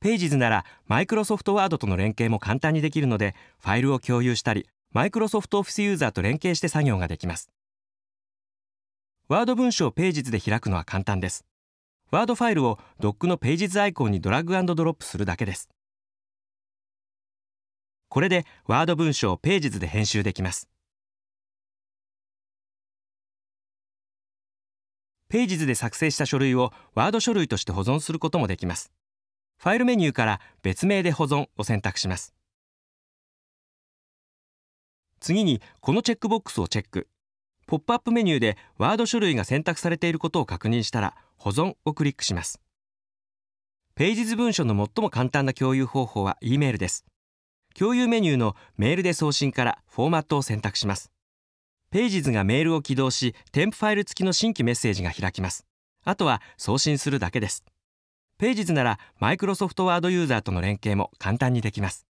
ページズならマイクロソフトワードとの連携も簡単にできるのでファイルを共有したりマイクロソフトオフィスユーザーと連携して作業ができますワード文章をページズで開くのは簡単ですワードファイルをドックのページズアイコンにドラッグアンドドロップするだけですこれでワード文章をページズで編集できますページズで作成した書類をワード書類として保存することもできますファイルメニューから別名で保存を選択します。次にこのチェックボックスをチェック。ポップアップメニューでワード書類が選択されていることを確認したら保存をクリックします。ページ図文書の最も簡単な共有方法は E メールです。共有メニューのメールで送信からフォーマットを選択します。ページズがメールを起動し、添付ファイル付きの新規メッセージが開きます。あとは送信するだけです。ページズならマイクロソフトワードユーザーとの連携も簡単にできます